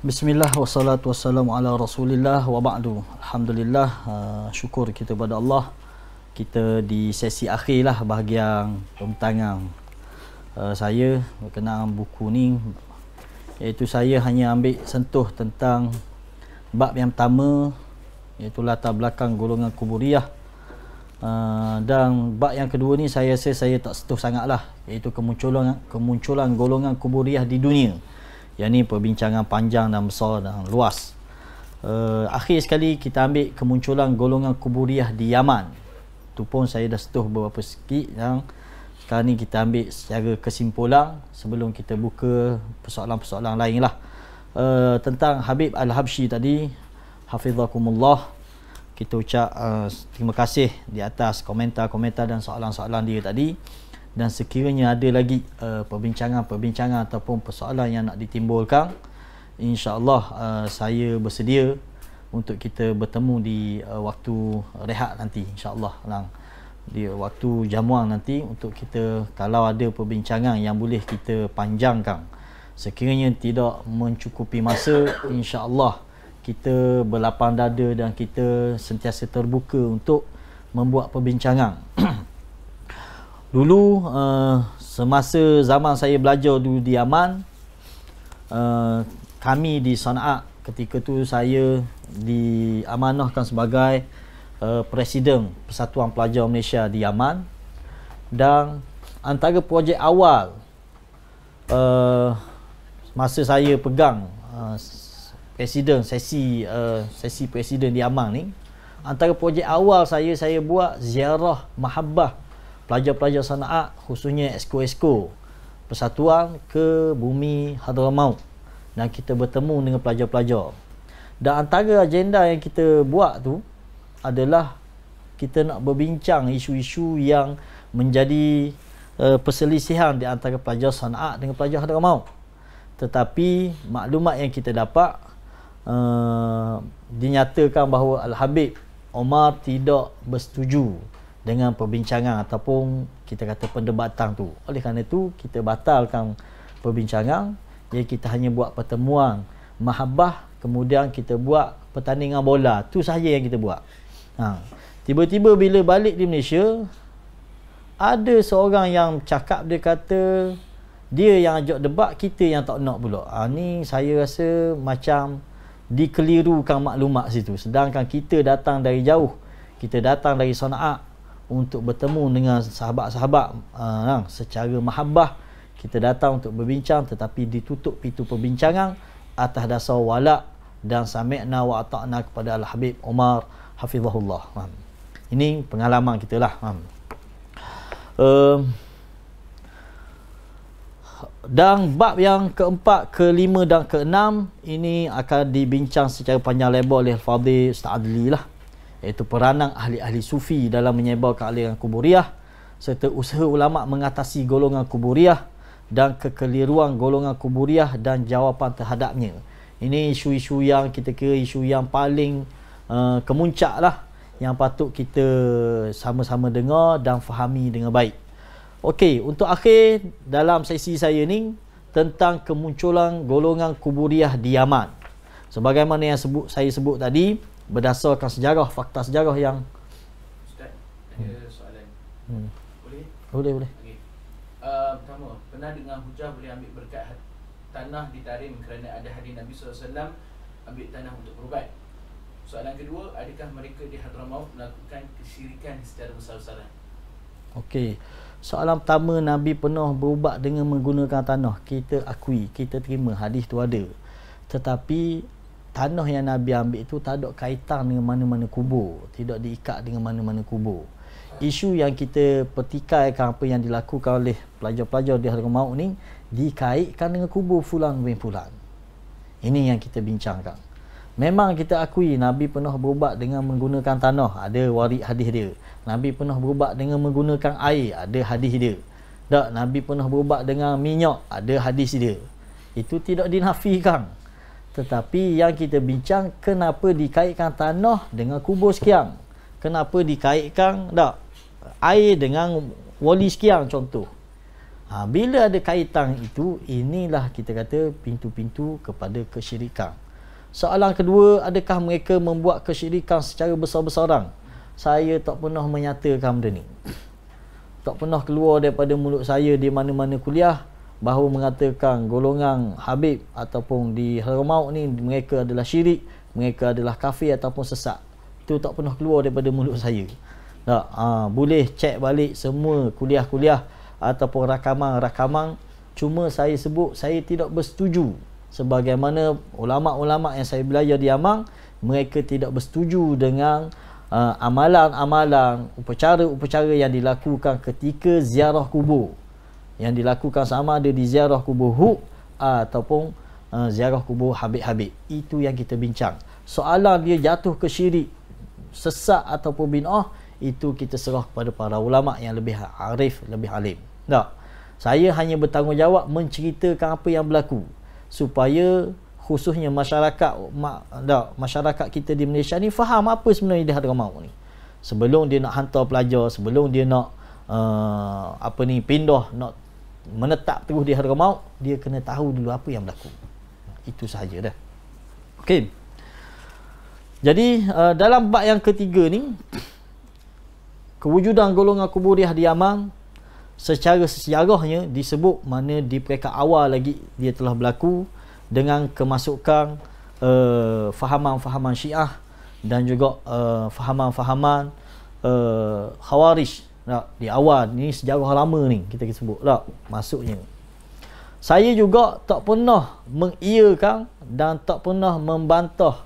Bismillah wassalatu wassalamu ala rasulillah wa ba'du Alhamdulillah uh, syukur kita kepada Allah Kita di sesi akhir lah bahagian pemutangan uh, Saya berkenaan buku ni Iaitu saya hanya ambil sentuh tentang Bab yang pertama Iaitu latar belakang golongan kuburiah uh, Dan bab yang kedua ni saya rasa saya tak sentuh sangat lah Iaitu kemunculan, kemunculan golongan kuburiah di dunia yang ini perbincangan panjang dan besar dan luas. Uh, akhir sekali kita ambil kemunculan golongan kuburiah di Yaman. Itu pun saya dah setuh beberapa sikit yang sekarang ni kita ambil secara kesimpulan sebelum kita buka persoalan-persoalan lain lah. Uh, tentang Habib Al-Habshi tadi, Hafizahkumullah. Kita ucap uh, terima kasih di atas komentar-komentar dan soalan-soalan dia tadi dan sekiranya ada lagi uh, perbincangan-perbincangan ataupun persoalan yang nak ditimbulkan insyaallah uh, saya bersedia untuk kita bertemu di uh, waktu rehat nanti insyaallah lang di waktu jamuan nanti untuk kita kalau ada perbincangan yang boleh kita panjangkan sekiranya tidak mencukupi masa insyaallah kita berlapang dada dan kita sentiasa terbuka untuk membuat perbincangan dulu uh, semasa zaman saya belajar dulu di Yaman uh, eh, kami di Sana'a ketika tu saya diamanahkan sebagai uh, presiden Persatuan Pelajar Malaysia di Yaman dan antara projek awal uh, masa saya pegang uh, presiden sesi uh, sesi presiden di Yaman ni antara projek awal saya saya buat ziarah mahabbah pelajar-pelajar sana'a khususnya esko-esko persatuan ke bumi Hadramaut dan kita bertemu dengan pelajar-pelajar dan antara agenda yang kita buat tu adalah kita nak berbincang isu-isu yang menjadi uh, perselisihan di antara pelajar sana'a dengan pelajar Hadramaut tetapi maklumat yang kita dapat uh, dinyatakan bahawa Al-Habib Omar tidak bersetuju dengan perbincangan ataupun kita kata pendebatan tu. Oleh kerana itu kita batalkan perbincangan, jadi kita hanya buat pertemuan mahabbah kemudian kita buat pertandingan bola. Tu sahaja yang kita buat. Ha. Tiba-tiba bila balik di Malaysia ada seorang yang cakap dia kata dia yang ajak debat kita yang tak nak pula. Ha, ni saya rasa macam dikelirukan maklumat situ. Sedangkan kita datang dari jauh. Kita datang dari Sana'a untuk bertemu dengan sahabat-sahabat uh, secara mahabbah kita datang untuk berbincang tetapi ditutup pintu perbincangan atas dasar walak dan sami'na wa ata'na kepada Al-Habib Umar Hafizahullah ini pengalaman kita lah uh, dan bab yang keempat, kelima dan keenam ini akan dibincang secara panjang lebar oleh Al-Fadhil Ustaz Adli lah iaitu peranan ahli-ahli sufi dalam menyebarkan aliran kuburiah serta usaha ulama mengatasi golongan kuburiah dan kekeliruan golongan kuburiah dan jawapan terhadapnya. Ini isu-isu yang kita kira isu yang paling uh, kemuncak lah yang patut kita sama-sama dengar dan fahami dengan baik. Okey, untuk akhir dalam sesi saya ni tentang kemunculan golongan kuburiah di Yaman. Sebagaimana yang sebut, saya sebut tadi, berdasarkan sejarah fakta sejarah yang Ustaz ada hmm. soalan hmm. boleh boleh boleh okay. uh, pertama pernah dengan hujah boleh ambil berkat tanah di tarim kerana ada hadis Nabi SAW ambil tanah untuk berubat soalan kedua adakah mereka di Hadramaut melakukan kesyirikan secara besar-besaran Okey. Soalan pertama Nabi pernah berubat dengan menggunakan tanah. Kita akui, kita terima hadis tu ada. Tetapi tanah yang Nabi ambil itu tak ada kaitan dengan mana-mana kubur. Tidak diikat dengan mana-mana kubur. Isu yang kita pertikaikan apa yang dilakukan oleh pelajar-pelajar di Harga Maut ni dikaitkan dengan kubur fulan bin fulan. Ini yang kita bincangkan. Memang kita akui Nabi pernah berubat dengan menggunakan tanah. Ada warik hadis dia. Nabi pernah berubat dengan menggunakan air. Ada hadis dia. Tak, Nabi pernah berubat dengan minyak. Ada hadis dia. Itu tidak dinafikan. Tetapi yang kita bincang kenapa dikaitkan tanah dengan kubur sekian? Kenapa dikaitkan tak air dengan wali sekian contoh? Ha, bila ada kaitan itu, inilah kita kata pintu-pintu kepada kesyirikan. Soalan kedua, adakah mereka membuat kesyirikan secara besar-besaran? Saya tak pernah menyatakan benda ni. Tak pernah keluar daripada mulut saya di mana-mana kuliah bahawa mengatakan golongan Habib ataupun di Haramau ni mereka adalah syirik, mereka adalah kafir ataupun sesat. Itu tak pernah keluar daripada mulut saya. Tak, ha, boleh cek balik semua kuliah-kuliah ataupun rakaman-rakaman. Cuma saya sebut saya tidak bersetuju sebagaimana ulama-ulama yang saya belajar di Amang mereka tidak bersetuju dengan uh, amalan-amalan upacara-upacara yang dilakukan ketika ziarah kubur yang dilakukan sama ada di ziarah kubur Hu ataupun uh, ziarah kubur Habib-Habib. Itu yang kita bincang. Soalan dia jatuh ke syirik, sesat ataupun bin'ah, itu kita serah kepada para ulama yang lebih arif, lebih alim. Tak. Saya hanya bertanggungjawab menceritakan apa yang berlaku supaya khususnya masyarakat mak, tak, masyarakat kita di Malaysia ni faham apa sebenarnya di Hadramaut ni. Sebelum dia nak hantar pelajar, sebelum dia nak uh, apa ni pindah nak menetap teguh di harga maut dia kena tahu dulu apa yang berlaku itu sahaja dah okey jadi uh, dalam bab yang ketiga ni kewujudan golongan kuburiah di Yaman secara sejarahnya disebut mana di peringkat awal lagi dia telah berlaku dengan kemasukan uh, fahaman-fahaman syiah dan juga uh, fahaman-fahaman uh, khawarij tak? di awal ni sejarah lama ni kita kita sebut tak? Lah, masuknya saya juga tak pernah mengiyakan dan tak pernah membantah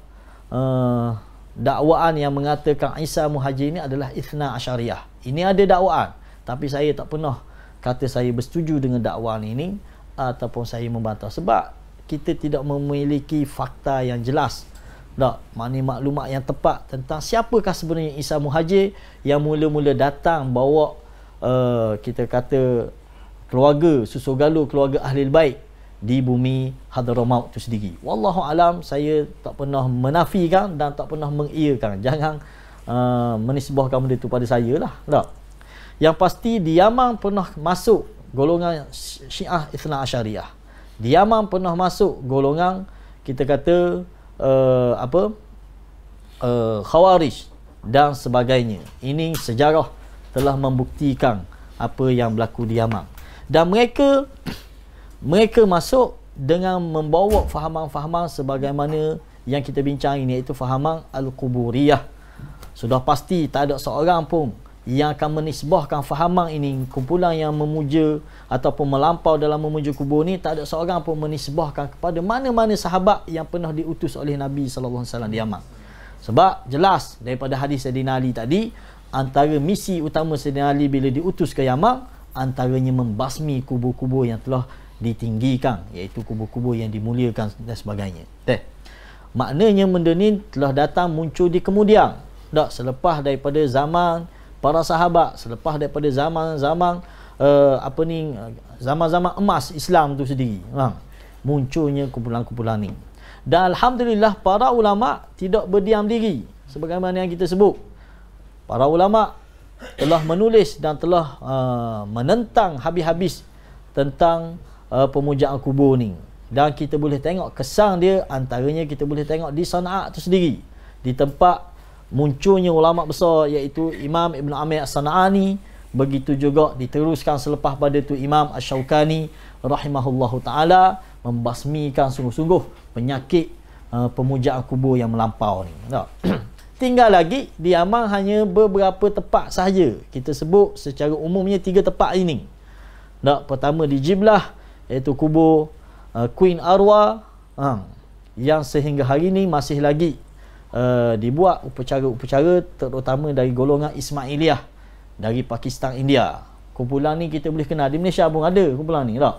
uh, dakwaan yang mengatakan Isa Muhajir ini adalah Ithna Asyariah. Ini ada dakwaan. Tapi saya tak pernah kata saya bersetuju dengan dakwaan ini ataupun saya membantah. Sebab kita tidak memiliki fakta yang jelas tak, mana maklumat yang tepat tentang siapakah sebenarnya Isa Muhajir yang mula-mula datang bawa uh, kita kata keluarga susu galu keluarga ahli baik di bumi Hadramaut itu sendiri. Wallahu alam saya tak pernah menafikan dan tak pernah mengiyakan. Jangan uh, menisbahkan benda itu pada saya lah. Tak. Yang pasti di Yaman pernah masuk golongan Syiah Isna Asyariah. Di Yaman pernah masuk golongan kita kata uh, apa uh, khawarij dan sebagainya. Ini sejarah telah membuktikan apa yang berlaku di Yaman. Dan mereka mereka masuk dengan membawa fahaman-fahaman sebagaimana yang kita bincang ini iaitu fahaman al kuburiyah Sudah pasti tak ada seorang pun yang akan menisbahkan fahaman ini kumpulan yang memuja ataupun melampau dalam memuja kubur ni tak ada seorang pun menisbahkan kepada mana-mana sahabat yang pernah diutus oleh Nabi sallallahu alaihi wasallam di Yaman. Sebab jelas daripada hadis Sayyidina Ali tadi antara misi utama Sayyidina Ali bila diutus ke Yaman antaranya membasmi kubur-kubur yang telah ditinggikan iaitu kubur-kubur yang dimuliakan dan sebagainya. Teh. Maknanya benda ni telah datang muncul di kemudian. Tak selepas daripada zaman para sahabat selepas daripada zaman-zaman uh, eh, apa ni zaman-zaman emas Islam tu sendiri ha? munculnya kumpulan-kumpulan ni dan alhamdulillah para ulama tidak berdiam diri sebagaimana yang kita sebut para ulama telah menulis dan telah uh, menentang habis-habis tentang uh, pemujaan kubur ni dan kita boleh tengok kesan dia antaranya kita boleh tengok di sana'at tu sendiri di tempat munculnya ulama besar iaitu Imam Ibn Amir As-Sana'ani begitu juga diteruskan selepas pada tu Imam Ash-Shawqani rahimahullahu taala membasmikan sungguh-sungguh penyakit uh, pemujaan kubur yang melampau ni. Tak? Tinggal lagi di Amang hanya beberapa tempat sahaja. Kita sebut secara umumnya tiga tempat ini. Tak? Pertama di Jiblah iaitu kubur uh, Queen Arwa uh, yang sehingga hari ini masih lagi Eh, dibuat upacara-upacara terutama dari golongan Ismailiyah dari Pakistan India. Kumpulan ni kita boleh kenal di Malaysia pun ada kumpulan ni tak? Lah.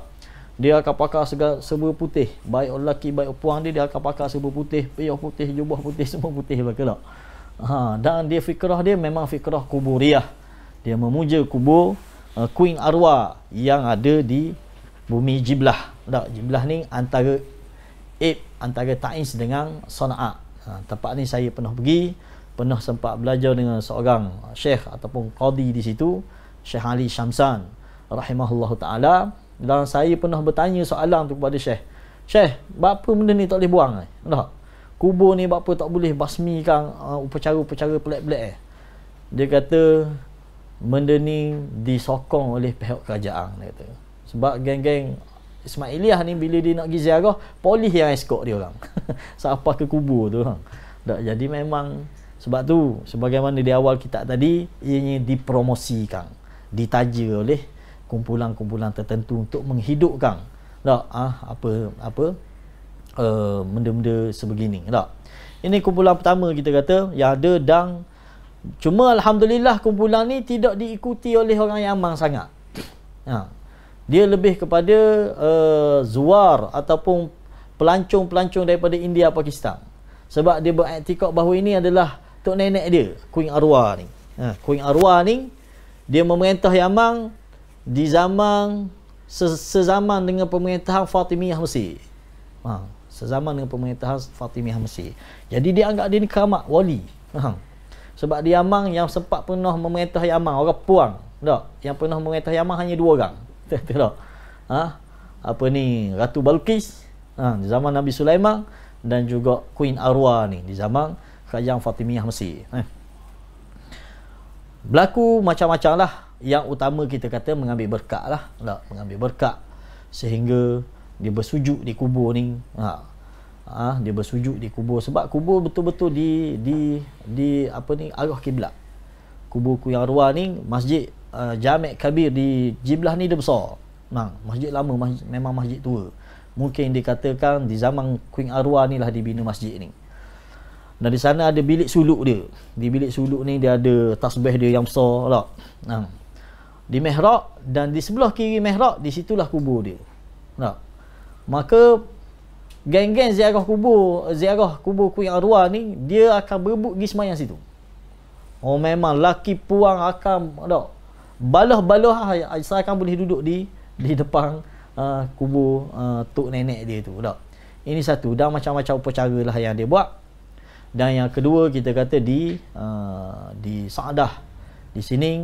Dia akan pakai segala serba putih, baik lelaki baik puan dia dia akan pakai serba putih, payah putih, jubah putih, semua putih bakal lah tak? Ha, dan dia fikrah dia memang fikrah kuburiah. Dia memuja kubur uh, Queen Arwa yang ada di bumi Jiblah. Tak? Jiblah ni antara Ib eh, antara Taiz dengan Sana'a. Ha, tempat ni saya pernah pergi pernah sempat belajar dengan seorang syekh ataupun qadi di situ Syekh Ali Syamsan rahimahullahu taala dan saya pernah bertanya soalan tu kepada syekh syekh apa benda ni tak boleh buang eh tak kubur ni apa tak boleh basmikan uh, ha, upacara-upacara pelik-pelik eh dia kata benda ni disokong oleh pihak kerajaan dia kata sebab geng-geng Ismailiah ni bila dia nak pergi ziarah polis yang escort dia orang siapa ke kubur tu orang tak jadi memang sebab tu sebagaimana di awal kita tadi ianya dipromosikan ditaja oleh kumpulan-kumpulan tertentu untuk menghidupkan tak ah, apa apa uh, benda-benda sebegini tak ini kumpulan pertama kita kata yang ada dan cuma alhamdulillah kumpulan ni tidak diikuti oleh orang yang aman sangat ha, dia lebih kepada uh, zuar ataupun pelancong-pelancong daripada India Pakistan sebab dia tikok bahawa ini adalah tok nenek dia Queen Arwah ni ha, Queen Arwah ni dia memerintah Yaman di zaman sezaman dengan pemerintahan Fatimiyah Mesir ha, sezaman dengan pemerintahan Fatimiyah Mesir jadi dia anggap dia ni keramat wali ha, ha. sebab di Yaman yang sempat pernah memerintah Yaman orang puang tak? yang pernah memerintah Yaman hanya dua orang tak tengok. Ha? Apa ni? Ratu Balkis. Ha? Di zaman Nabi Sulaiman. Dan juga Queen Arwa ni. Di zaman Kerajaan Fatimiyah Mesir. Ha? Berlaku macam-macam lah. Yang utama kita kata mengambil berkat lah. Tak? Mengambil berkat. Sehingga dia bersujud di kubur ni. Ha? Ah ha, dia bersujud di kubur sebab kubur betul-betul di di di apa ni arah kiblat. Kubur Kuyang Arwah ni masjid Uh, jamek kabir di Jiblah ni dia besar. Mang, masjid lama masjid, memang masjid tua. Mungkin dikatakan di zaman Queen Arwa ni lah dibina masjid ni. Dan di sana ada bilik suluk dia. Di bilik suluk ni dia ada tasbih dia yang besar lah. Nah. Di mihrab dan di sebelah kiri mihrab di situlah kubur dia. Nah. Maka geng-geng ziarah kubur, ziarah kubur Queen Arwa ni dia akan berebut pergi yang situ. Oh memang laki puang akan tak baloh-baloh lah yang saya akan boleh duduk di di depan uh, kubur uh, tok nenek dia tu tak? ini satu dan macam-macam upacara lah yang dia buat dan yang kedua kita kata di uh, di Sa'dah di sini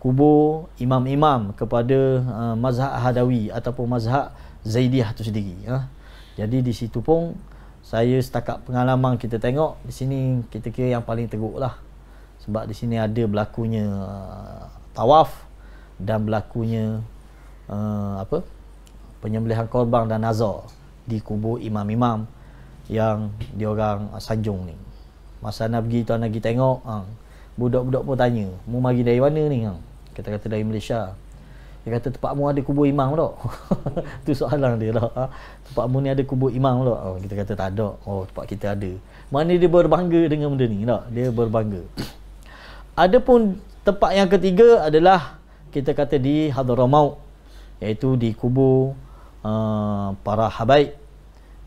kubur imam-imam kepada uh, mazhab Hadawi ataupun mazhab Zaidiyah tu sendiri ya. Jadi di situ pun saya setakat pengalaman kita tengok di sini kita kira yang paling teruk lah sebab di sini ada berlakunya uh, tawaf dan berlakunya uh, apa penyembelihan korban dan nazar di kubur imam-imam yang diorang sanjung ni. Masa nak pergi tuan nak pergi tengok, ha, budak-budak pun tanya, mu mari dari mana ni? Ha? Kita kata dari Malaysia. Dia kata tempat mu ada kubur imam tak? tu soalan dia lah. Ha? Tempat mu ni ada kubur imam tak? Oh, ha, kita kata tak ada. Oh, tempat kita ada. Mana dia berbangga dengan benda ni tak? Lah. Dia berbangga. Adapun tempat yang ketiga adalah kita kata di Hadramaut iaitu di kubur uh, para habaib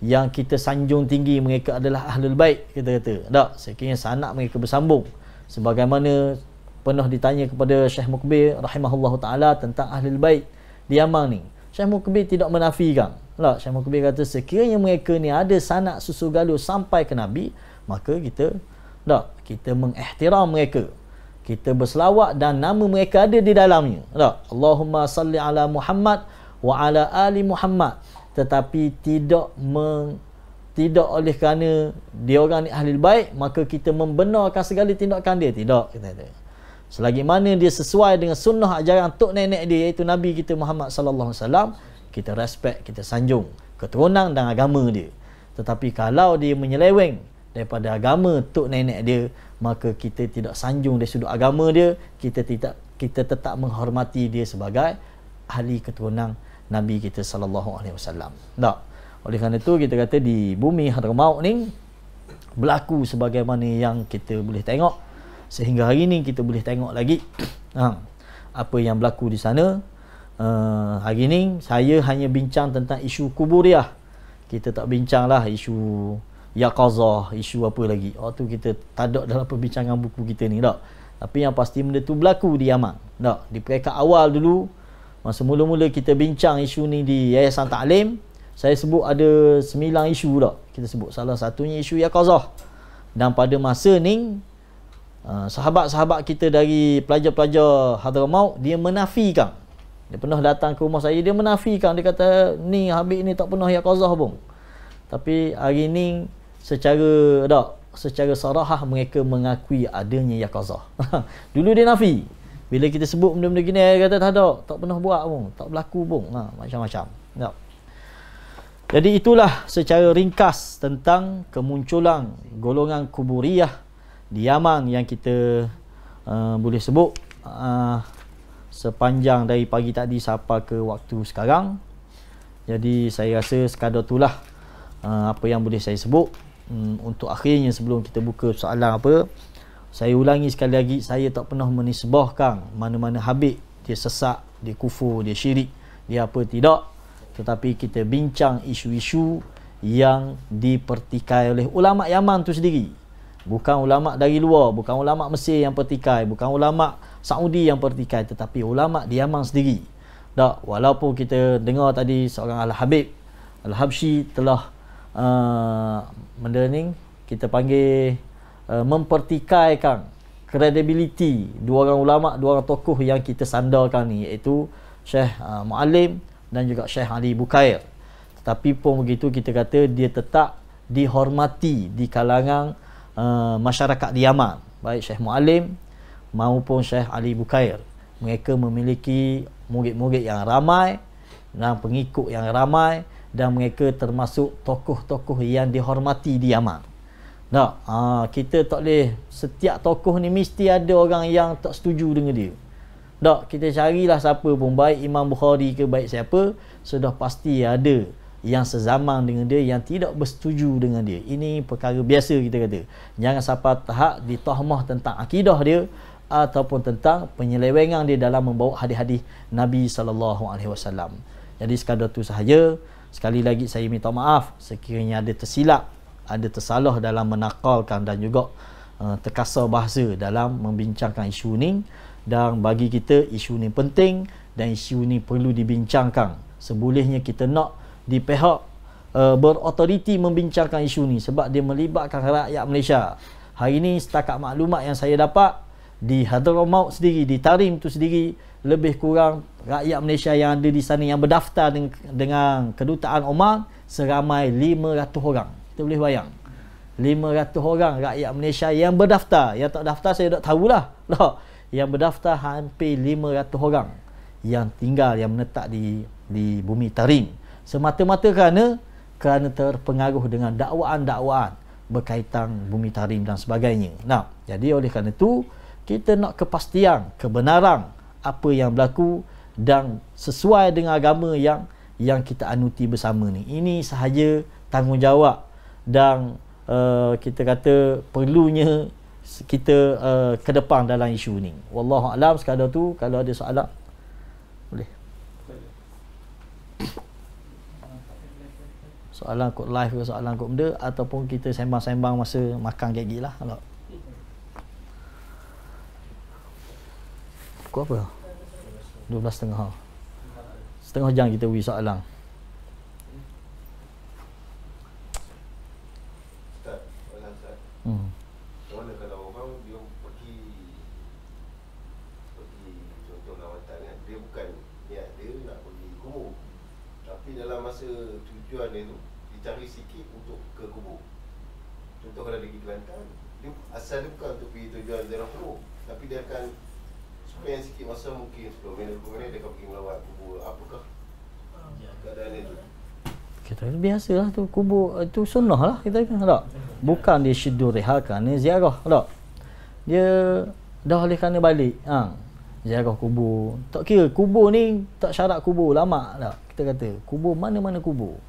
yang kita sanjung tinggi mereka adalah ahlul bait kita kata tak sekiranya sanak mereka bersambung sebagaimana pernah ditanya kepada Syekh Mukbir rahimahullahu taala tentang ahlul bait di Yaman ni Syekh Mukbir tidak menafikan tak Syekh Mukbir kata sekiranya mereka ni ada sanak susu galuh sampai ke nabi maka kita tak kita mengihtiram mereka kita berselawat dan nama mereka ada di dalamnya tak? Allahumma salli ala Muhammad wa ala ali Muhammad tetapi tidak meng, tidak oleh kerana dia orang ni ahli baik maka kita membenarkan segala tindakan dia tidak selagi mana dia sesuai dengan sunnah ajaran tok nenek dia iaitu nabi kita Muhammad sallallahu alaihi wasallam kita respect kita sanjung keturunan dan agama dia tetapi kalau dia menyeleweng daripada agama tok nenek dia maka kita tidak sanjung dari sudut agama dia kita tidak kita tetap menghormati dia sebagai ahli keturunan nabi kita sallallahu alaihi wasallam tak oleh kerana itu kita kata di bumi hadramaut ni berlaku sebagaimana yang kita boleh tengok sehingga hari ini kita boleh tengok lagi ha, apa yang berlaku di sana uh, hari ini saya hanya bincang tentang isu kuburiah kita tak bincanglah isu yaqazah isu apa lagi oh tu kita tak dalam perbincangan buku kita ni tak tapi yang pasti benda tu berlaku di Yaman tak di peringkat awal dulu masa mula-mula kita bincang isu ni di Yayasan Ta'lim saya sebut ada sembilan isu tak kita sebut salah satunya isu yaqazah dan pada masa ni uh, sahabat-sahabat kita dari pelajar-pelajar Hadramaut dia menafikan. Dia pernah datang ke rumah saya dia menafikan dia kata ni Habib ni tak pernah yaqazah pun. Tapi hari ni secara tak secara sarahah mereka mengakui adanya yakazah dulu dia nafi bila kita sebut benda-benda gini dia kata tak ada tak pernah buat pun tak berlaku pun ha, macam-macam tak. jadi itulah secara ringkas tentang kemunculan golongan kuburiyah di Yaman yang kita uh, boleh sebut uh, sepanjang dari pagi tadi sampai ke waktu sekarang jadi saya rasa sekadar itulah uh, apa yang boleh saya sebut um, untuk akhirnya sebelum kita buka soalan apa saya ulangi sekali lagi saya tak pernah menisbahkan mana-mana habib dia sesak dia kufur dia syirik dia apa tidak tetapi kita bincang isu-isu yang dipertikai oleh ulama Yaman tu sendiri bukan ulama dari luar bukan ulama Mesir yang pertikai bukan ulama Saudi yang pertikai tetapi ulama di Yaman sendiri tak walaupun kita dengar tadi seorang al-habib al-habshi telah uh, kita panggil uh, mempertikaikan kredibiliti dua orang ulama dua orang tokoh yang kita sandarkan ni iaitu Syekh uh, Muallim dan juga Syekh Ali Bukair tetapi pun begitu kita kata dia tetap dihormati di kalangan uh, masyarakat di Yaman baik Syekh Muallim maupun Syekh Ali Bukair mereka memiliki murid-murid yang ramai dan pengikut yang ramai dan mereka termasuk tokoh-tokoh yang dihormati di Yaman. Tak, ha, kita tak boleh setiap tokoh ni mesti ada orang yang tak setuju dengan dia. Tak, kita carilah siapa pun baik Imam Bukhari ke baik siapa, sudah pasti ada yang sezaman dengan dia yang tidak bersetuju dengan dia. Ini perkara biasa kita kata. Jangan siapa tahap ditohmah tentang akidah dia ataupun tentang penyelewengan dia dalam membawa hadis-hadis Nabi sallallahu alaihi wasallam. Jadi sekadar itu sahaja. Sekali lagi saya minta maaf sekiranya ada tersilap, ada tersalah dalam menakalkan dan juga uh, terkasar bahasa dalam membincangkan isu ini dan bagi kita isu ini penting dan isu ini perlu dibincangkan. Sebolehnya kita nak di pihak uh, berautoriti membincangkan isu ini sebab dia melibatkan rakyat Malaysia. Hari ini setakat maklumat yang saya dapat di Hadramaut sendiri di Tarim tu sendiri lebih kurang rakyat Malaysia yang ada di sana yang berdaftar dengan, dengan kedutaan Oman seramai 500 orang kita boleh bayang 500 orang rakyat Malaysia yang berdaftar yang tak daftar saya tak tahulah tak yang berdaftar hampir 500 orang yang tinggal yang menetap di di bumi Tarim semata-mata kerana kerana terpengaruh dengan dakwaan-dakwaan berkaitan bumi Tarim dan sebagainya. Nah, jadi oleh kerana itu kita nak kepastian kebenaran apa yang berlaku dan sesuai dengan agama yang yang kita anuti bersama ni ini sahaja tanggungjawab dan uh, kita kata perlunya kita uh, ke depan dalam isu ni wallahu alam sekadar tu kalau ada soalan boleh soalan kod live ke soalan kod benda ataupun kita sembang-sembang masa makan gigilah kalau Pukul apa? 12.30 Setengah jam kita pergi soalan biasa lah tu kubur eh, tu sunnah lah kita kan tak bukan dia syedur kan? ni ziarah tak dia dah oleh kerana balik ha. ziarah kubur tak kira kubur ni tak syarat kubur lama tak kita kata kubur mana-mana kubur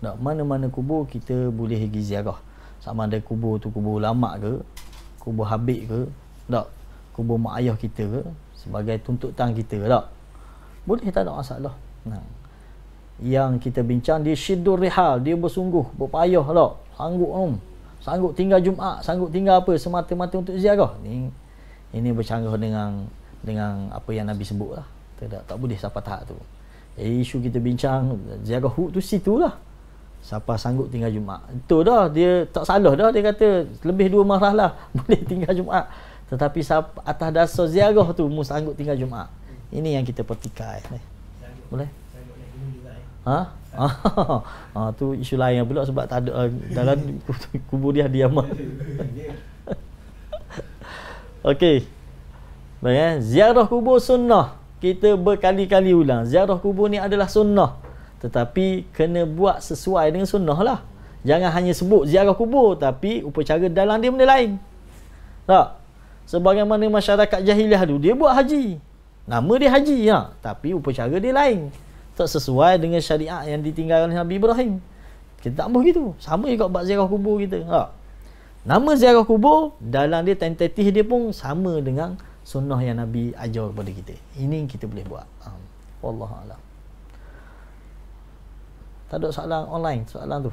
tak mana-mana kubur kita boleh pergi ziarah sama ada kubur tu kubur lama ke kubur habib ke tak kubur mak ayah kita ke sebagai tuntutan kita tak boleh tak ada masalah nah yang kita bincang dia syiddur rihal dia bersungguh berpayuh lah sanggup um. sanggup tinggal Jumaat sanggup tinggal apa semata-mata untuk ziarah ni ini bercanggah dengan dengan apa yang Nabi sebut lah tak, tak boleh sampai tahap tu eh, isu kita bincang ziarah hud tu situ lah. siapa sanggup tinggal Jumaat tu dah dia tak salah dah dia kata lebih dua marah lah boleh tinggal Jumaat tetapi atas dasar ziarah tu mu sanggup tinggal Jumaat ini yang kita petikai boleh Ha? Ah, ah, tu isu lain yang pula sebab tak ada uh, dalam kubur dia dia amat. Okey. Baik eh? ziarah kubur sunnah. Kita berkali-kali ulang. Ziarah kubur ni adalah sunnah. Tetapi kena buat sesuai dengan sunnah lah. Jangan hanya sebut ziarah kubur tapi upacara dalam dia benda lain. Tak. Sebagaimana masyarakat jahiliah dulu dia buat haji. Nama dia haji ya, tapi upacara dia lain tak sesuai dengan syariat yang ditinggalkan oleh Nabi Ibrahim. Kita tak boleh gitu. Sama juga buat ziarah kubur kita. Tak. Nama ziarah kubur dalam dia tentatif dia pun sama dengan sunnah yang Nabi ajar kepada kita. Ini kita boleh buat. Um, Wallahu a'lam. Tak ada soalan online soalan tu.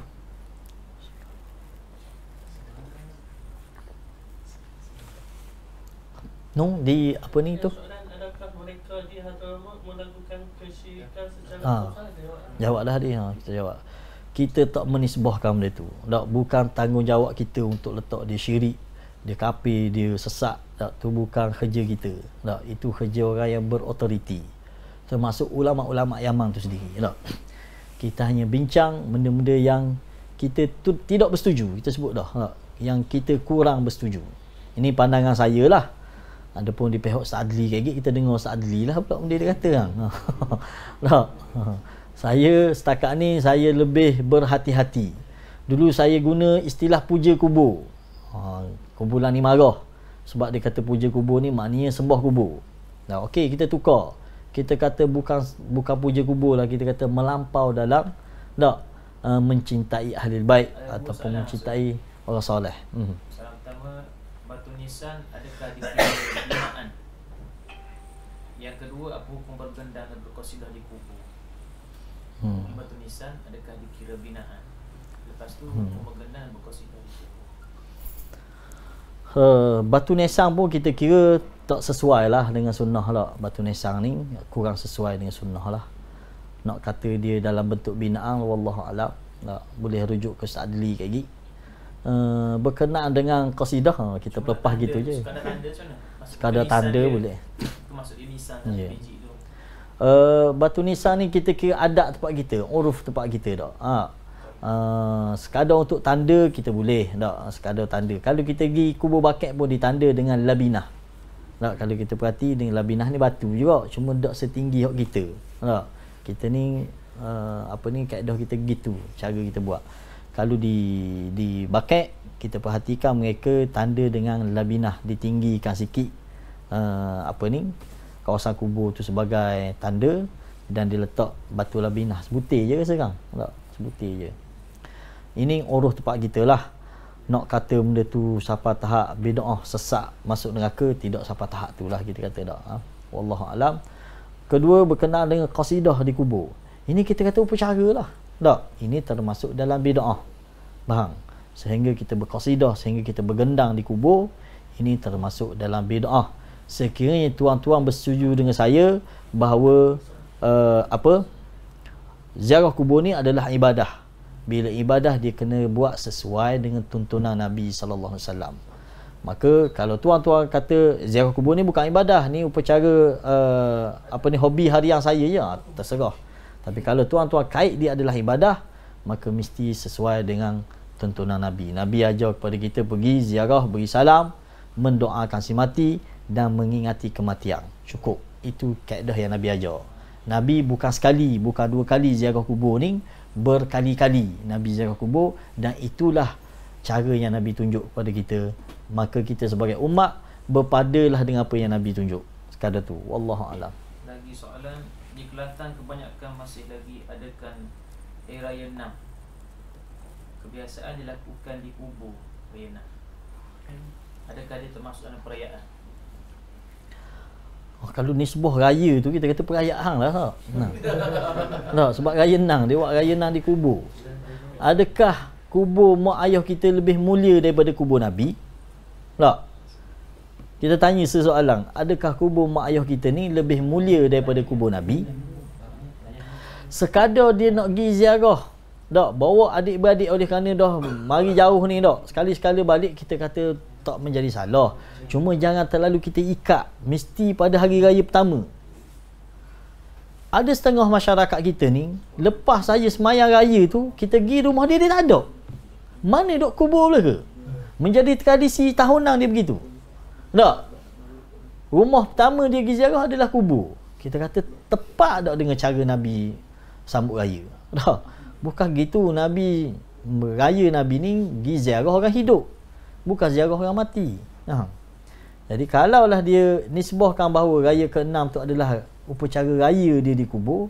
No, di apa ni tu? melakukan ha. jawablah dia ha kita jawab kita tak menisbahkan benda tu tak bukan tanggungjawab kita untuk letak dia syirik dia kapi dia sesat tak tu bukan kerja kita tak itu kerja orang yang berautoriti termasuk ulama-ulama Yaman tu sendiri tak kita hanya bincang benda-benda yang kita tu, tidak bersetuju kita sebut dah tak yang kita kurang bersetuju ini pandangan saya lah Adapun pun di pihak Sa'adli kaget kita dengar Sa'adli lah pula benda dia kata kan tak lah, saya setakat ni saya lebih berhati-hati dulu saya guna istilah puja kubur ha, kumpulan ni marah sebab dia kata puja kubur ni maknanya sembah kubur nah, okey kita tukar kita kata bukan bukan puja kubur lah kita kata melampau dalam tak eh, mencintai ahli baik ataupun mencintai orang soleh hmm. salam pertama batu nisan adakah dikira limaan? Yang kedua, apa hukum bergendang dan berkosidah di kubur? Hmm. Batu nisan adakah dikira binaan? Lepas tu, hmm. hukum hmm. dan berkosidah di kubur? Uh, batu nisan pun kita kira tak sesuai lah dengan sunnah lah batu nisang ni kurang sesuai dengan sunnah lah nak kata dia dalam bentuk binaan wallahu alam lah. boleh rujuk ke Sa'adli kat gitu uh, berkenaan dengan qasidah ha, kita pelepas gitu je. Sekadar tanda macam mana? Sekadar tanda dia, boleh. Itu masuk di nisan yeah. Ya. Uh, batu nisan ni kita kira adat tempat kita, uruf tempat kita tak? Ha. Uh, sekadar untuk tanda kita boleh tak? Sekadar tanda. Kalau kita pergi kubur bakat pun ditanda dengan labinah. Tak? Kalau kita perhati dengan labinah ni batu juga. Cuma tak setinggi hak kita. Tak? Kita ni uh, apa ni kaedah kita gitu cara kita buat kalau di di baket kita perhatikan mereka tanda dengan labinah ditinggikan sikit uh, apa ni kawasan kubur tu sebagai tanda dan diletak batu labinah sebutir je sekarang tak sebutir je ini uruh tempat kita lah nak kata benda tu siapa tahap bid'ah sesak masuk neraka tidak siapa tahap tu lah kita kata tak ha? wallahu alam kedua berkenaan dengan qasidah di kubur ini kita kata upacara lah tak, ini termasuk dalam bid'ah. Bang, sehingga kita berkasidah, sehingga kita bergendang di kubur, ini termasuk dalam bid'ah. Sekiranya tuan-tuan bersetuju dengan saya bahawa uh, apa? Ziarah kubur ni adalah ibadah. Bila ibadah dia kena buat sesuai dengan tuntunan Nabi sallallahu alaihi wasallam. Maka kalau tuan-tuan kata ziarah kubur ni bukan ibadah, ni upacara uh, apa ni hobi harian saya ya, terserah. Tapi kalau tuan-tuan kait dia adalah ibadah, maka mesti sesuai dengan tuntunan Nabi. Nabi ajar kepada kita pergi ziarah, beri salam, mendoakan si mati dan mengingati kematian. Cukup. Itu kaedah yang Nabi ajar. Nabi bukan sekali, bukan dua kali ziarah kubur ni, berkali-kali Nabi ziarah kubur dan itulah cara yang Nabi tunjuk kepada kita. Maka kita sebagai umat berpadalah dengan apa yang Nabi tunjuk. Sekadar tu. Wallahu alam. Lagi soalan di Kelantan kebanyakan masih lagi adakan Air Raya enam. Kebiasaan dilakukan di kubur Raya 6 Adakah dia termasuk dalam perayaan? Oh, kalau sebuah raya tu kita kata perayaan hang lah tak? Nah. tak, sebab raya nang dia buat raya nang di kubur. Adakah kubur mak ayah kita lebih mulia daripada kubur Nabi? Tak. Kita tanya sesoalan, adakah kubur mak ayah kita ni lebih mulia daripada kubur Nabi? Sekadar dia nak pergi ziarah, dok bawa adik-beradik oleh kerana dah mari jauh ni dok. Sekali-sekala balik kita kata tak menjadi salah. Cuma jangan terlalu kita ikat mesti pada hari raya pertama. Ada setengah masyarakat kita ni lepas saya semayang raya tu kita pergi rumah dia dia tak ada. Mana dok kubur lah ke? Menjadi tradisi tahunan dia begitu. Tak? Rumah pertama dia pergi ziarah adalah kubur. Kita kata tepat tak dengan cara Nabi sambut raya. Tak? Bukan gitu Nabi raya Nabi ni pergi ziarah orang hidup. Bukan ziarah orang mati. Ha. Jadi kalaulah dia nisbahkan bahawa raya ke-6 tu adalah upacara raya dia di kubur,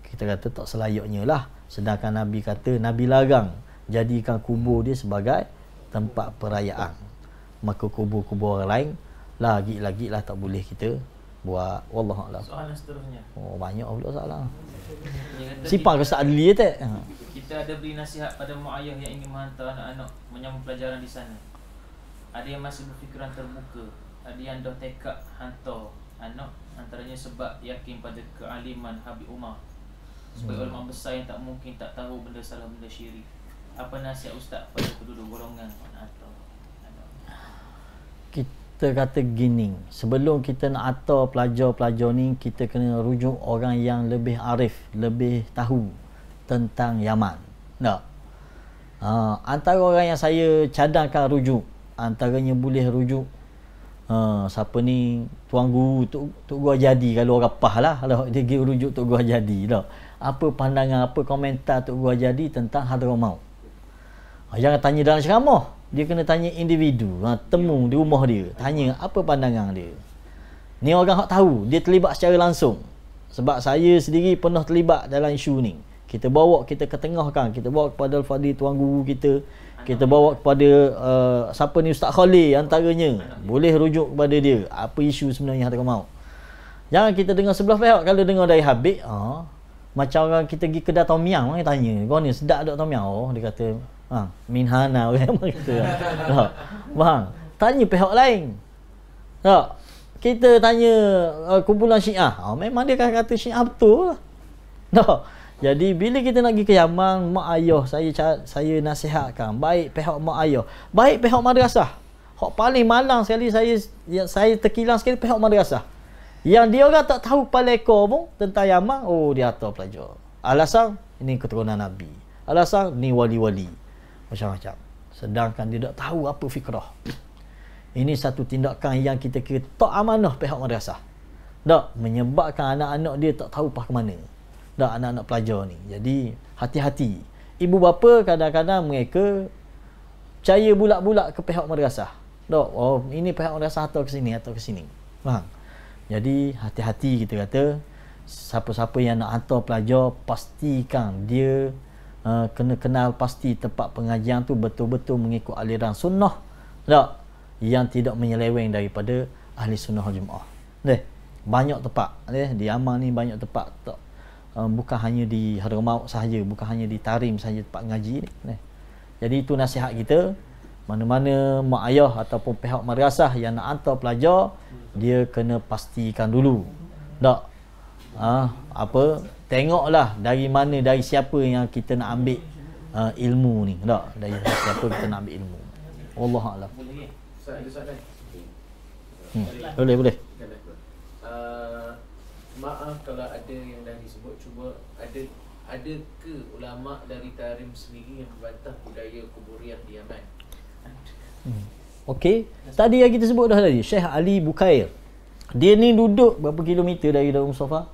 kita kata tak selayaknya lah. Sedangkan Nabi kata Nabi larang jadikan kubur dia sebagai tempat perayaan maka kubur-kubur orang lain lagi-lagi lah tak boleh kita buat wallah soalan seterusnya oh banyak pula soalan siapa ke saat dia ya, tak kita ada beri nasihat pada mak ayah yang ingin menghantar anak-anak menyambung pelajaran di sana ada yang masih berfikiran terbuka ada yang dah tekad hantar anak antaranya sebab yakin pada kealiman Habib Umar sebagai hmm. ulama besar yang tak mungkin tak tahu benda salah benda syirik apa nasihat ustaz pada penduduk golongan anak-anak kita kata gini sebelum kita nak atur pelajar-pelajar ni kita kena rujuk orang yang lebih arif lebih tahu tentang Yaman tak ha, antara orang yang saya cadangkan rujuk antaranya boleh rujuk ha, siapa ni tuan guru tu, tu gua jadi kalau orang pah lah kalau dia pergi rujuk tu gua jadi tak lah. apa pandangan apa komentar tu gua jadi tentang Hadramau ha, jangan tanya dalam ceramah dia kena tanya individu ha, temu di rumah dia tanya apa pandangan dia ni orang hak tahu dia terlibat secara langsung sebab saya sendiri pernah terlibat dalam isu ni kita bawa kita ke tengah ketengahkan kita bawa kepada Al-Fadhi tuan guru kita kita bawa kepada uh, siapa ni Ustaz Khalil antaranya boleh rujuk kepada dia apa isu sebenarnya yang mau jangan kita dengar sebelah pihak kalau dengar dari Habib ha, macam orang kita pergi kedai tom yam orang tanya kau ni sedap tak tom yam oh dia kata ha minhana lah. memang kita tak ha, bang tanya pihak lain tak kita tanya uh, kumpulan syiah oh, memang dia akan kata syiah betul lah. tak jadi bila kita nak pergi ke Yaman mak ayah saya saya nasihatkan baik pihak mak ayah baik pihak madrasah hok paling malang sekali saya saya terkilang sekali pihak madrasah yang dia orang tak tahu paleko pun tentang Yaman, oh dia hantar pelajar. Alasan ini keturunan Nabi. Alasan ni wali-wali. Macam-macam. Sedangkan dia tak tahu apa fikrah. Ini satu tindakan yang kita kira tak amanah pihak madrasah. Tak menyebabkan anak-anak dia tak tahu pah ke mana. Tak anak-anak pelajar ni. Jadi hati-hati. Ibu bapa kadang-kadang mereka percaya bulat-bulat ke pihak madrasah. Tak, oh ini pihak madrasah atau ke sini atau ke sini. Faham? Jadi hati-hati kita kata siapa-siapa yang nak hantar pelajar pastikan dia uh, kena kenal pasti tempat pengajian tu betul-betul mengikut aliran sunnah tak yang tidak menyeleweng daripada ahli sunnah jemaah deh banyak tempat deh di Amal ni banyak tempat tak uh, bukan hanya di Hadramaut sahaja bukan hanya di Tarim sahaja tempat ngaji ni deh jadi itu nasihat kita mana-mana mak ayah ataupun pihak marasah yang nak hantar pelajar dia kena pastikan dulu tak ha, apa tengoklah dari mana dari siapa yang kita nak ambil uh, ilmu ni tak dari siapa kita nak ambil ilmu Allah Allah hmm. boleh boleh uh, maaf kalau ada yang dah disebut cuba ada ada ke ulama dari Tarim sendiri yang membantah budaya kuburiah di Yaman hmm. Okey. Tadi yang kita sebut dah tadi, Syekh Ali Bukair. Dia ni duduk berapa kilometer dari Darul Mustafa?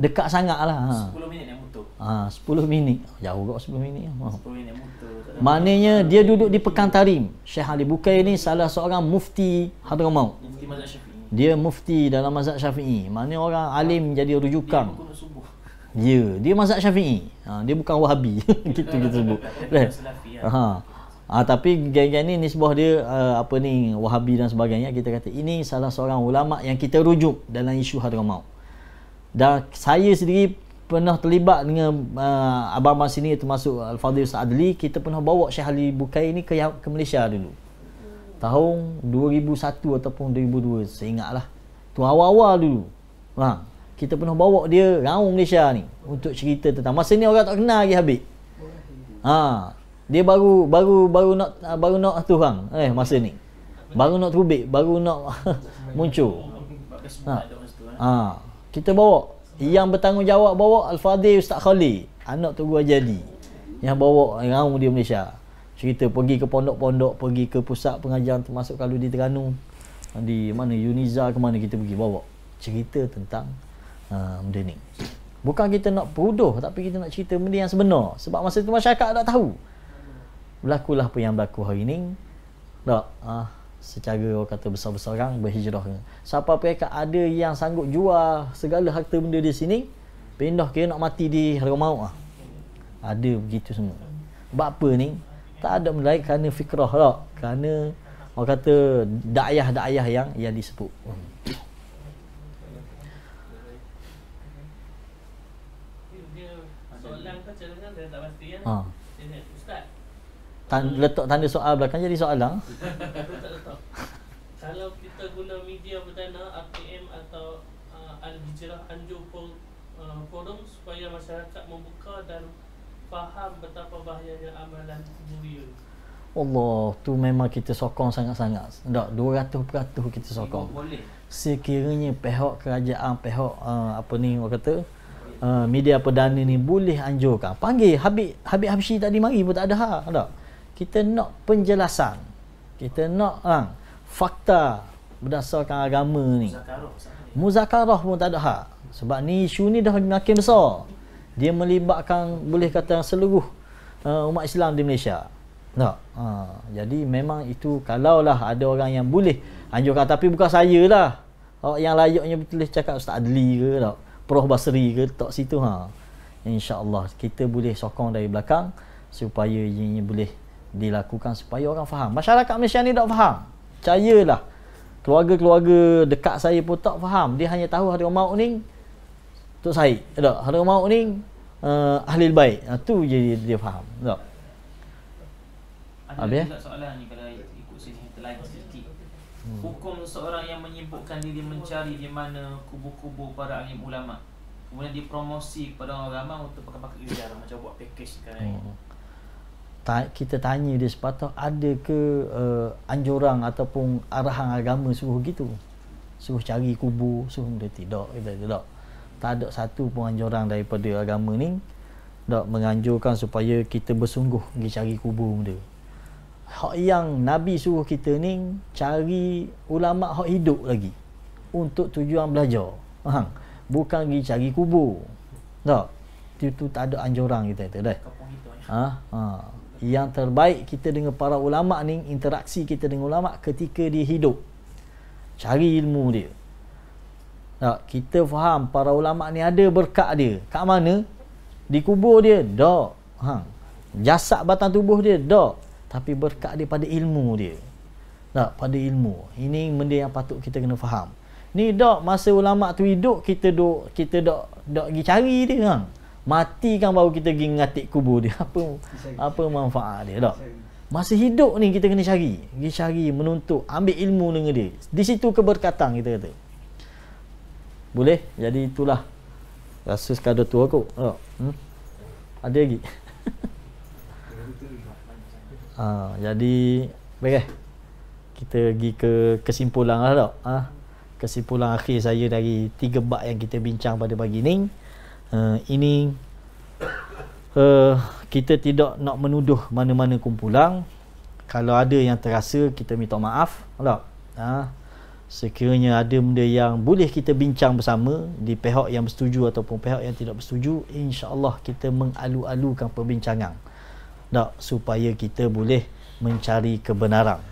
Dekat sangat lah. Ha. 10 minit yang butuh. Ha, 10 minit. Jauh kot 10 minit. Lah, ha. 10 minit yang Maknanya dia duduk di Pekan Tarim. Syekh Ali Bukair ni salah seorang mufti Hadramaut. Dia mufti dalam mazhab Syafi'i. Maknanya orang alim jadi rujukan. Ya, dia mazhab Syafi'i. Ha, dia bukan Wahabi. Gitu kita sebut. Lah. Ha ha, tapi geng-geng ni nisbah dia uh, apa ni Wahabi dan sebagainya kita kata ini salah seorang ulama yang kita rujuk dalam isu Hadramaut. Dan saya sendiri pernah terlibat dengan uh, abang abang sini termasuk Al-Fadhil Saadli kita pernah bawa Syekh Ali Bukai ni ke ke Malaysia dulu. Tahun 2001 ataupun 2002 saya ingatlah. Tu awal-awal dulu. Ha, kita pernah bawa dia raung Malaysia ni untuk cerita tentang masa ni orang tak kenal lagi Habib. Ha, dia baru baru baru nak baru nak tu hang eh masa ni baru nak terubik baru nak muncul ha. ha. kita bawa yang bertanggungjawab bawa Al-Fadhi Ustaz Khali anak tu gua jadi yang bawa raung di Malaysia cerita pergi ke pondok-pondok pergi ke pusat pengajian termasuk kalau di Terengganu di mana Uniza ke mana kita pergi bawa cerita tentang uh, benda ni bukan kita nak peruduh tapi kita nak cerita benda yang sebenar sebab masa tu masyarakat tak tahu berlakulah apa yang berlaku hari ini tak ah, secara orang kata besar-besaran berhijrah siapa pun ada yang sanggup jual segala harta benda di sini pindah ke nak mati di harga maut ah. ada begitu semua sebab apa ni tak ada melainkan kerana fikrah tak kerana orang kata da'yah-da'yah yang yang disebut soalan kau Tanda letak tanda soal belakang jadi soalan lah. kalau kita guna media perdana ATM atau uh, Al-Hijrah Anjur uh, Forum supaya masyarakat membuka dan faham betapa bahayanya amalan buria Allah tu memang kita sokong sangat-sangat tak 200% kita sokong sekiranya pihak kerajaan pihak uh, apa ni orang kata Uh, media perdana ni boleh anjurkan panggil Habib Habib habshi tadi mari pun tak ada hak tak kita nak penjelasan kita nak ha, fakta berdasarkan agama ni muzakarah pun tak ada hak sebab ni isu ni dah makin besar dia melibatkan boleh kata seluruh uh, umat Islam di Malaysia tak? Ha, jadi memang itu kalaulah ada orang yang boleh anjurkan tapi bukan saya lah oh, yang layaknya boleh cakap Ustaz Adli ke tak? Prof Basri ke tak situ ha. InsyaAllah kita boleh sokong dari belakang supaya ini boleh dilakukan supaya orang faham. Masyarakat Malaysia ni tak faham. Percayalah. Keluarga-keluarga dekat saya pun tak faham. Dia hanya tahu hari maut ni tu saya. Tak? Hari maut ni uh, eh, ahli baik. Uh, tu je dia, dia, faham. Tak? Ada lagi soalan ni kalau ikut sini kita lain hmm. Hukum seorang yang menyebutkan diri mencari di mana kubur-kubur para alim ulama. Kemudian dipromosi kepada orang ramai untuk pakai-pakai ujar macam buat package kan. Hmm ta- kita tanya dia sepatah ada ke uh, eh, anjuran ataupun arahan agama suruh gitu suruh cari kubur suruh dia tidak kita tidak tak ada satu pun anjuran daripada agama ni tak menganjurkan supaya kita bersungguh pergi cari kubur benda hak yang Nabi suruh kita ni cari ulama hak hidup lagi untuk tujuan belajar faham bukan pergi cari kubur tak itu, tak ada anjuran kita itu dah eh. ha? ha yang terbaik kita dengan para ulama ni interaksi kita dengan ulama ketika dia hidup cari ilmu dia tak, kita faham para ulama ni ada berkat dia kat mana di kubur dia dok ha jasad batang tubuh dia dok tapi berkat dia pada ilmu dia tak pada ilmu ini benda yang patut kita kena faham ni dok masa ulama tu hidup kita dok kita dok dok pergi cari dia kan Mati kan baru kita pergi ngatik kubur dia apa apa manfaat dia tak masa hidup ni kita kena cari pergi cari menuntut ambil ilmu dengan dia di situ keberkatan kita kata boleh jadi itulah rasa sekada tu aku tak hmm? ada lagi ha, jadi baiklah kita pergi ke kesimpulan lah tak ha? Ah, kesimpulan akhir saya dari tiga bab yang kita bincang pada pagi ni Eh, ini uh, kita tidak nak menuduh mana-mana kumpulan kalau ada yang terasa kita minta maaf tak ha? sekiranya ada benda yang boleh kita bincang bersama di pihak yang bersetuju ataupun pihak yang tidak bersetuju insyaallah kita mengalu-alukan perbincangan tak supaya kita boleh mencari kebenaran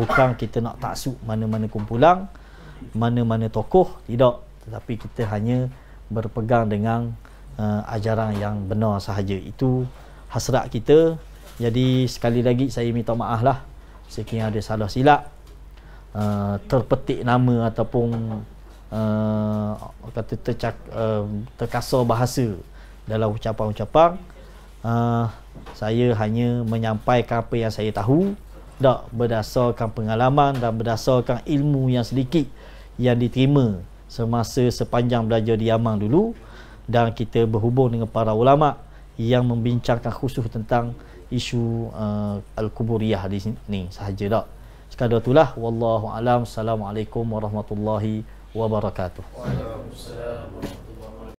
bukan kita nak taksub mana-mana kumpulan mana-mana tokoh tidak tetapi kita hanya berpegang dengan uh, ajaran yang benar sahaja itu hasrat kita jadi sekali lagi saya minta maaf lah sekiranya ada salah silap uh, terpetik nama ataupun uh, kata tercak, uh, terkasar bahasa dalam ucapan-ucapan uh, saya hanya menyampaikan apa yang saya tahu tak berdasarkan pengalaman dan berdasarkan ilmu yang sedikit yang diterima semasa sepanjang belajar di Yaman dulu dan kita berhubung dengan para ulama yang membincangkan khusus tentang isu uh, al-kuburiyah di sini sahaja dak. Sekadar itulah wallahu alam. Assalamualaikum warahmatullahi wabarakatuh. Waalaikumsalam.